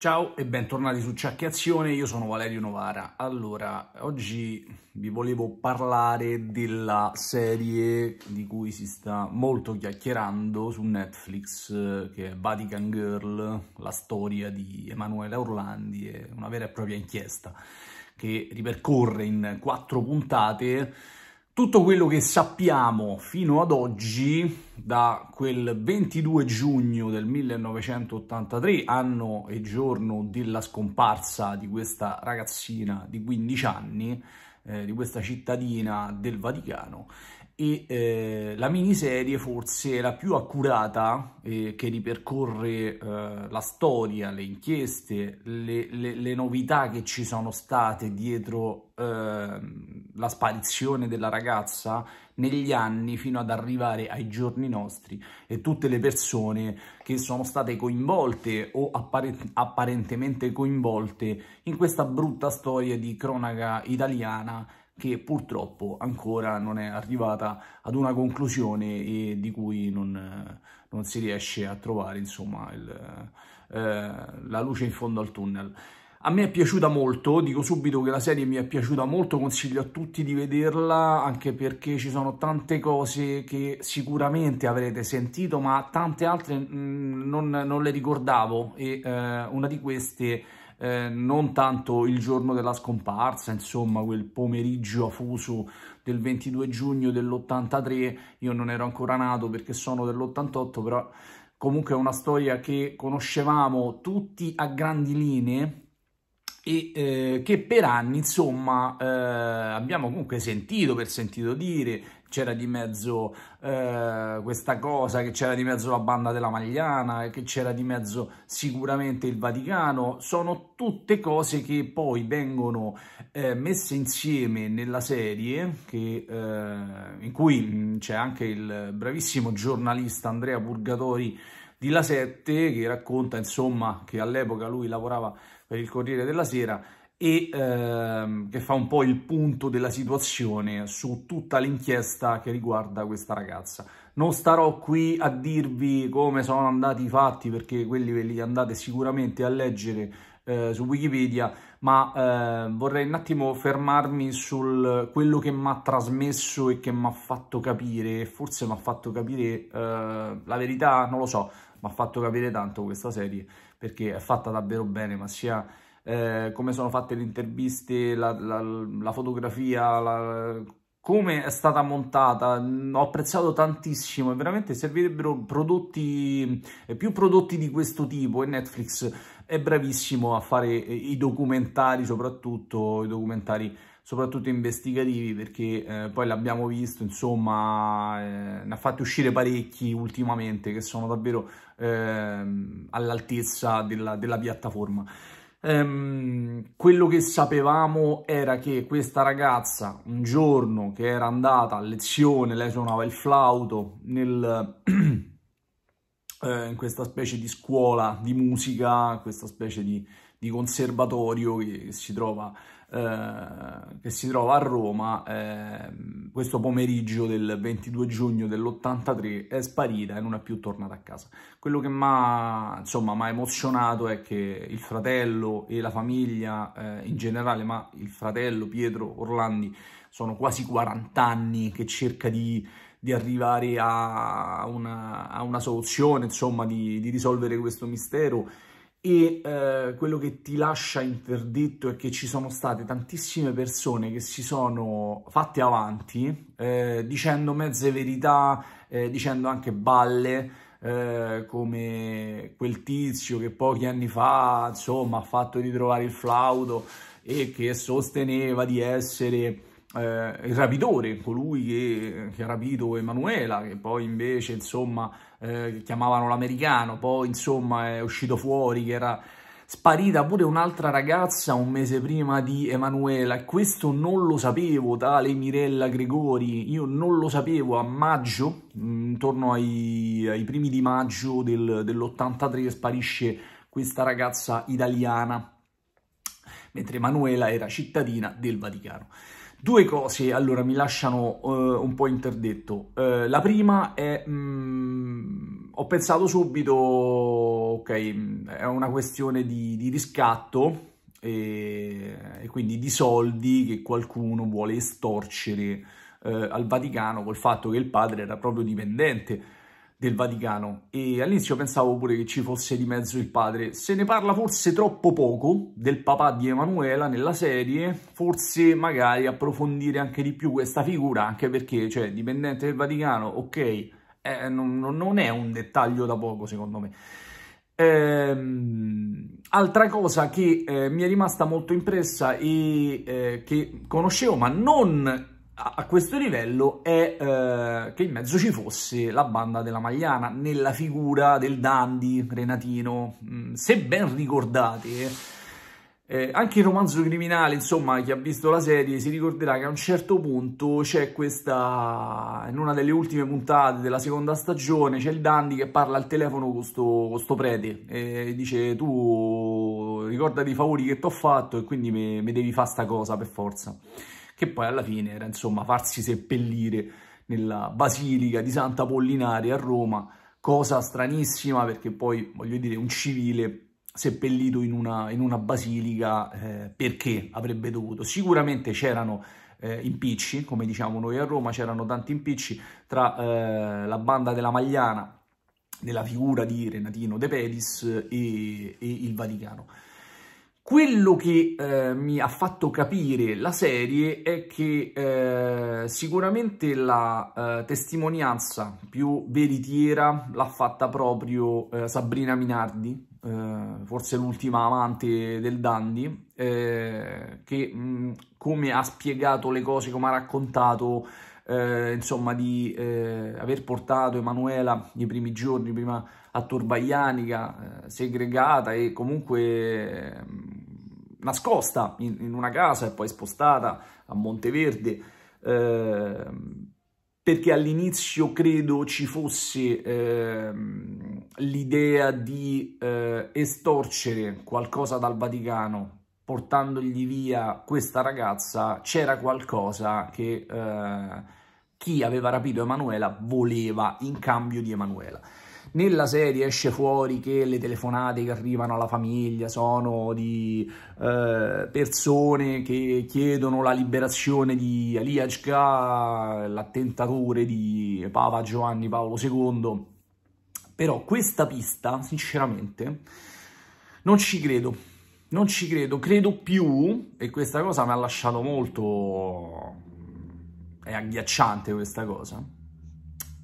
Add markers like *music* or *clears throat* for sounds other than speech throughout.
Ciao e bentornati su Ciacchiazione, io sono Valerio Novara. Allora, oggi vi volevo parlare della serie di cui si sta molto chiacchierando su Netflix, eh, che è Vatican Girl, la storia di Emanuele Orlandi, è una vera e propria inchiesta che ripercorre in quattro puntate tutto quello che sappiamo fino ad oggi, da quel 22 giugno del 1983, anno e giorno della scomparsa di questa ragazzina di 15 anni, eh, di questa cittadina del Vaticano, e eh, la miniserie forse è la più accurata eh, che ripercorre eh, la storia, le inchieste, le, le, le, novità che ci sono state dietro ehm, la sparizione della ragazza negli anni fino ad arrivare ai giorni nostri e tutte le persone che sono state coinvolte o apparen apparentemente coinvolte in questa brutta storia di cronaca italiana che purtroppo ancora non è arrivata ad una conclusione e di cui non, non si riesce a trovare insomma, il, eh, la luce in fondo al tunnel. A me è piaciuta molto, dico subito che la serie mi è piaciuta molto, consiglio a tutti di vederla anche perché ci sono tante cose che sicuramente avrete sentito ma tante altre mh, mm, non, non, le ricordavo e eh, una di queste eh, non tanto il giorno della scomparsa, insomma quel pomeriggio afuso del 22 giugno dell'83, io non ero ancora nato perché sono dell'88, però comunque è una storia che conoscevamo tutti a grandi linee, e eh, che per anni insomma eh, abbiamo comunque sentito per sentito dire c'era di mezzo eh, questa cosa che c'era di mezzo la banda della Magliana che c'era di mezzo sicuramente il Vaticano sono tutte cose che poi vengono eh, messe insieme nella serie che, eh, in cui c'è anche il bravissimo giornalista Andrea Purgatori di La Sette che racconta insomma che all'epoca lui lavorava per il Corriere della Sera e ehm, che fa un po' il punto della situazione su tutta l'inchiesta che riguarda questa ragazza. Non starò qui a dirvi come sono andati i fatti perché quelli ve li andate sicuramente a leggere eh, su Wikipedia, ma eh, vorrei un attimo fermarmi su quello che mi ha trasmesso e che mi ha fatto capire, forse mi ha fatto capire eh, la verità, non lo so, mi ha fatto capire tanto questa serie perché è fatta davvero bene, ma sia eh, come sono fatte le interviste, la, la, la fotografia, la, come è stata montata, mm, ho apprezzato tantissimo veramente servirebbero prodotti, eh, più prodotti di questo tipo e Netflix è bravissimo a fare eh, i documentari soprattutto, i documentari soprattutto investigativi, perché eh, poi l'abbiamo visto, insomma, eh, ne ha fatti uscire parecchi ultimamente che sono davvero ehm, all'altezza della, della piattaforma. Um, quello che sapevamo era che questa ragazza un giorno che era andata a lezione, lei suonava il flauto nel, *clears throat* eh, in questa specie di scuola di musica, questa specie di, di conservatorio che, che si trova eh, che si trova a Roma eh, questo pomeriggio del 22 giugno dell'83 è sparita e non è più tornata a casa. Quello che mi ha emozionato è che il fratello e la famiglia eh, in generale, ma il fratello Pietro Orlandi sono quasi 40 anni che cerca di di arrivare a una, a una, soluzione, insomma, di, di risolvere questo mistero e eh, quello che ti lascia interdetto è che ci sono state tantissime persone che si sono fatte avanti eh, dicendo mezze verità, eh, dicendo anche balle, eh, come quel tizio che pochi anni fa insomma ha fatto ritrovare il flauto e che sosteneva di essere eh, il rapitore, colui che, che, ha rapito Emanuela, che poi invece insomma eh, chiamavano l'americano, poi insomma è uscito fuori che era sparita pure un'altra ragazza un mese prima di Emanuela e questo non lo sapevo, tale Mirella Gregori, io non lo sapevo a maggio, mm, intorno ai, ai primi di maggio del, dell'83 sparisce questa ragazza italiana, mentre Emanuela era cittadina del Vaticano. Due cose allora mi lasciano uh, un po' interdetto. Uh, la prima è... Mh, mm, ho pensato subito, ok, mm, è una questione di, di riscatto e, e, quindi di soldi che qualcuno vuole estorcere uh, al Vaticano col fatto che il padre era proprio dipendente del Vaticano e all'inizio pensavo pure che ci fosse di mezzo il padre. Se ne parla forse troppo poco del papà di Emanuela nella serie, forse magari approfondire anche di più questa figura, anche perché, cioè, dipendente del Vaticano, ok, eh, non, non, è un dettaglio da poco secondo me. Ehm, altra cosa che eh, mi è rimasta molto impressa e eh, che conoscevo ma non a questo livello è eh, che in mezzo ci fosse la banda della Magliana nella figura del Dandi Renatino. Mm, se ben ricordate, eh. eh, anche il romanzo criminale, insomma, chi ha visto la serie si ricorderà che a un certo punto c'è questa, in una delle ultime puntate della seconda stagione, c'è il Dandi che parla al telefono con sto, con sto prete e dice tu ricordati i favori che ti ho fatto e quindi mi devi fare sta cosa per forza che poi alla fine era insomma farsi seppellire nella Basilica di Santa Pollinare a Roma, cosa stranissima perché poi, voglio dire, un civile seppellito in una, in una basilica eh, perché avrebbe dovuto. Sicuramente c'erano eh, impicci, come diciamo noi a Roma, c'erano tanti impicci tra eh, la banda della Magliana, nella figura di Renatino De Pedis e, e il Vaticano. Quello che eh, mi ha fatto capire la serie è che eh, sicuramente la eh, testimonianza più veritiera l'ha fatta proprio eh, Sabrina Minardi, eh, forse l'ultima amante del Dandy, eh, che mh, mm, come ha spiegato le cose, come ha raccontato, insomma, di aver portato Emanuela nei primi giorni, prima a Turbaianica, segregata e comunque nascosta in, in, una casa e poi spostata a Monteverde, eh, perché all'inizio credo ci fosse eh, l'idea di eh, estorcere qualcosa dal Vaticano, portandogli via questa ragazza, c'era qualcosa che eh, chi aveva rapito Emanuela voleva in cambio di Emanuela. Nella serie esce fuori che le telefonate che arrivano alla famiglia sono di eh, persone che chiedono la liberazione di Ali Ashka, l'attentatore di Papa Giovanni Paolo II. Però questa pista, sinceramente, non ci credo. Non ci credo, credo più, e questa cosa mi ha lasciato molto... è agghiacciante questa cosa,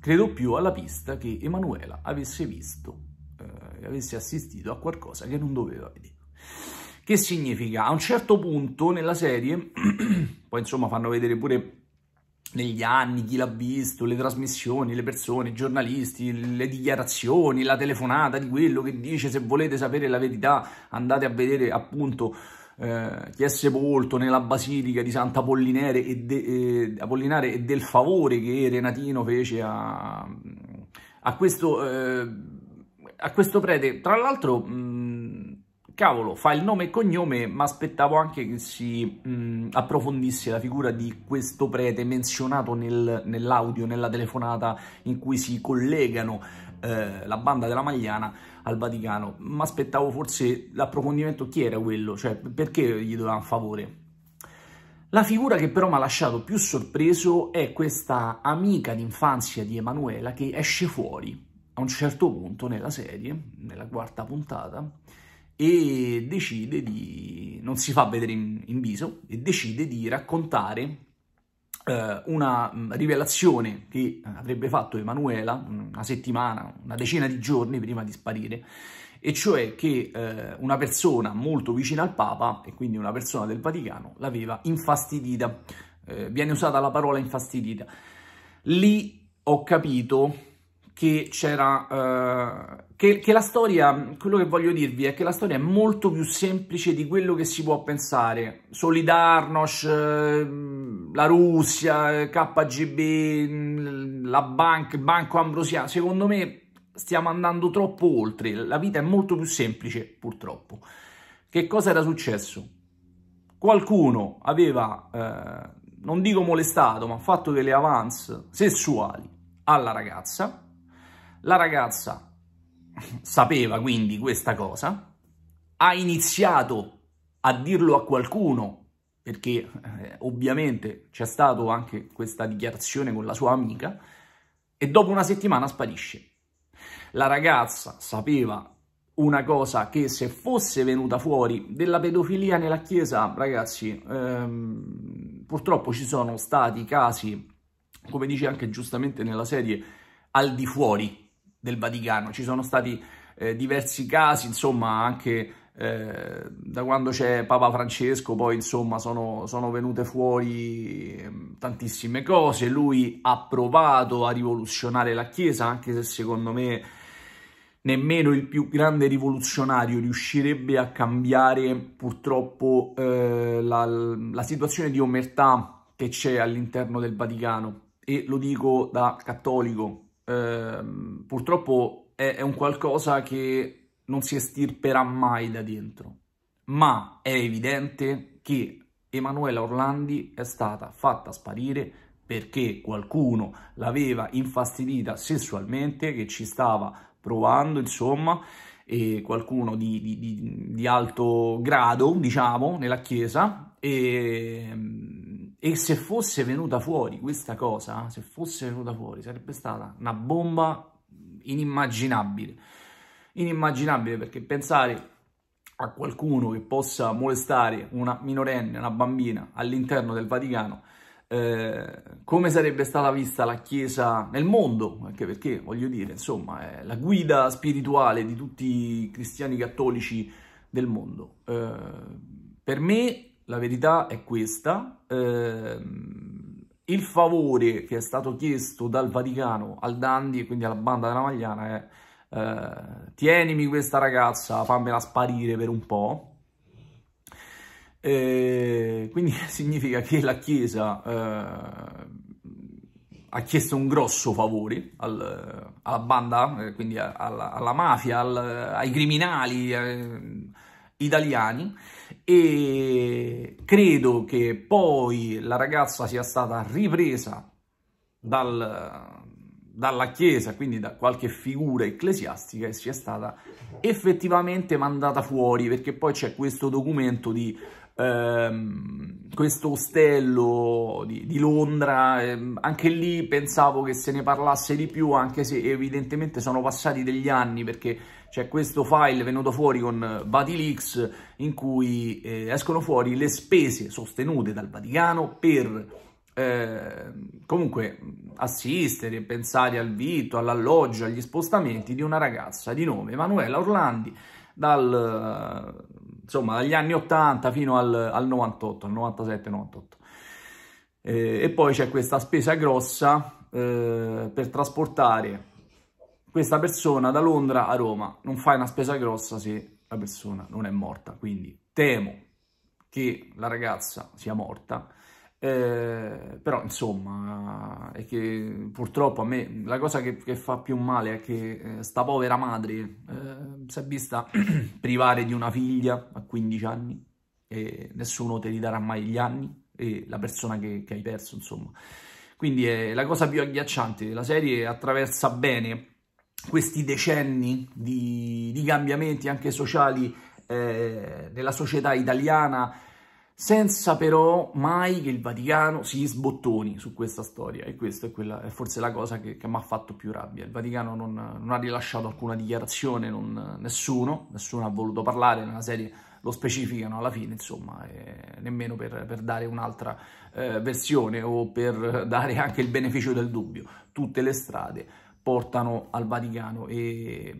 Credo più alla pista che Emanuela avesse visto, eh, avesse assistito a qualcosa che non doveva vedere. Che significa? A un certo punto nella serie, *clears throat* poi insomma fanno vedere pure negli anni, chi l'ha visto, le trasmissioni, le persone, i giornalisti, le dichiarazioni, la telefonata di quello che dice se volete sapere la verità andate a vedere appunto eh, chi è sepolto nella Basilica di Sant'Apollinare e, de, eh, e del favore che Renatino fece a, a, questo, eh, a questo, prete. Tra l'altro, mm, cavolo, fa il nome e cognome, ma aspettavo anche che si mh, mm, approfondisse la figura di questo prete menzionato nel, nell'audio, nella telefonata in cui si collegano. Eh, la banda della Magliana al Vaticano. Mi aspettavo forse l'approfondimento chi era quello, cioè perché gli doveva un favore. La figura che però mi ha lasciato più sorpreso è questa amica d'infanzia di Emanuela che esce fuori a un certo punto nella serie, nella quarta puntata, e decide di... non si fa vedere in, in viso, e decide di raccontare eh, una mm, rivelazione che eh, avrebbe fatto Emanuela una settimana, una decina di giorni prima di sparire, e cioè che eh, una persona molto vicina al Papa, e quindi una persona del Vaticano, l'aveva infastidita. viene usata la parola infastidita. Lì ho capito che c'era... Eh, che, che, la storia, quello che voglio dirvi è che la storia è molto più semplice di quello che si può pensare. Solidarnosc, eh, la Russia, KGB, mm, la Bank, Banco Ambrosiano, secondo me stiamo andando troppo oltre, la vita è molto più semplice purtroppo. Che cosa era successo? Qualcuno aveva, eh, non dico molestato, ma fatto delle avance sessuali alla ragazza, la ragazza sapeva quindi questa cosa, ha iniziato a dirlo a qualcuno perché eh, ovviamente c'è stata anche questa dichiarazione con la sua amica, e dopo una settimana sparisce. La ragazza sapeva una cosa che se fosse venuta fuori della pedofilia nella chiesa, ragazzi, ehm, purtroppo ci sono stati casi, come dice anche giustamente nella serie, al di fuori del Vaticano. Ci sono stati eh, diversi casi, insomma, anche eh, da quando c'è Papa Francesco, poi insomma sono, sono venute fuori ehm, tantissime cose. Lui ha provato a rivoluzionare la Chiesa, anche se secondo me nemmeno il più grande rivoluzionario riuscirebbe a cambiare purtroppo eh, la, la, situazione di omertà che c'è all'interno del Vaticano e lo dico da cattolico Ehm, purtroppo è, è un qualcosa che non si estirperà mai da dentro, ma è evidente che Emanuela Orlandi è stata fatta sparire perché qualcuno l'aveva infastidita sessualmente, che ci stava provando, insomma, e qualcuno di, di, di, di alto grado, diciamo, nella chiesa, e ehm, e se fosse venuta fuori questa cosa, se fosse venuta fuori, sarebbe stata una bomba inimmaginabile. Inimmaginabile perché pensare a qualcuno che possa molestare una minorenne, una bambina all'interno del Vaticano, eh, come sarebbe stata vista la Chiesa nel mondo, anche perché, voglio dire, insomma, è la guida spirituale di tutti i cristiani cattolici del mondo. Eh, per me la verità è questa, eh, il favore che è stato chiesto dal Vaticano al Dandi e quindi alla banda della Magliana è eh, tienimi questa ragazza, fammela sparire per un po', eh, quindi *laughs* significa che la Chiesa eh, ha chiesto un grosso favore al, alla banda, eh, quindi alla, alla mafia, al, ai criminali eh, italiani, e credo che poi la ragazza sia stata ripresa dal, dalla chiesa, quindi da qualche figura ecclesiastica e sia stata effettivamente mandata fuori perché poi c'è questo documento di ehm, questo ostello di, di Londra, ehm, anche lì pensavo che se ne parlasse di più anche se evidentemente sono passati degli anni perché c'è questo file venuto fuori con eh, Batilix in cui eh, escono fuori le spese sostenute dal Vaticano per eh, comunque assistere, pensare al vitto, all'alloggio, agli spostamenti di una ragazza di nome Emanuela Orlandi dal, eh, insomma, dagli anni 80 fino al, al 98, al 97-98. Eh, e poi c'è questa spesa grossa eh, per trasportare questa persona da Londra a Roma. Non fai una spesa grossa se la persona non è morta. Quindi temo che la ragazza sia morta. Eh, però insomma, è che purtroppo a me la cosa che, che fa più male è che eh, sta povera madre eh, si è vista *clears throat* privare di una figlia a 15 anni e nessuno te li darà mai gli anni e la persona che, che hai perso, insomma. Quindi è la cosa più agghiacciante, la serie attraversa bene questi decenni di, di cambiamenti anche sociali eh, nella società italiana, senza però mai che il Vaticano si sbottoni su questa storia e questa è, quella, è forse la cosa che, che mi ha fatto più rabbia. Il Vaticano non, non ha rilasciato alcuna dichiarazione, non, nessuno, nessuno ha voluto parlare nella serie lo specificano alla fine, insomma, eh, nemmeno per, per dare un'altra eh, versione o per dare anche il beneficio del dubbio. Tutte le strade portano al Vaticano e,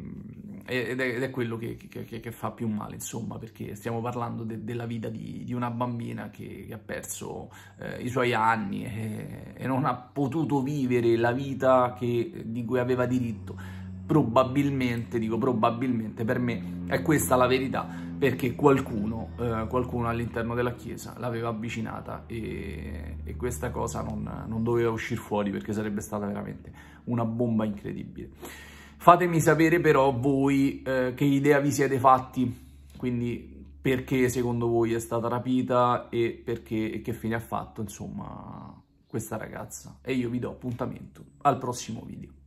ed, è, ed è quello che, che, che, fa più male, insomma, perché stiamo parlando de, della vita di, di, una bambina che, che ha perso eh, i suoi anni e, e, non ha potuto vivere la vita di cui aveva diritto probabilmente, dico probabilmente, per me è questa la verità, perché qualcuno, eh, qualcuno all'interno della chiesa l'aveva avvicinata e, e questa cosa non, non doveva uscire fuori perché sarebbe stata veramente una bomba incredibile. Fatemi sapere però voi eh, che idea vi siete fatti, quindi perché secondo voi è stata rapita e perché e che fine ha fatto, insomma, questa ragazza. E io vi do appuntamento al prossimo video.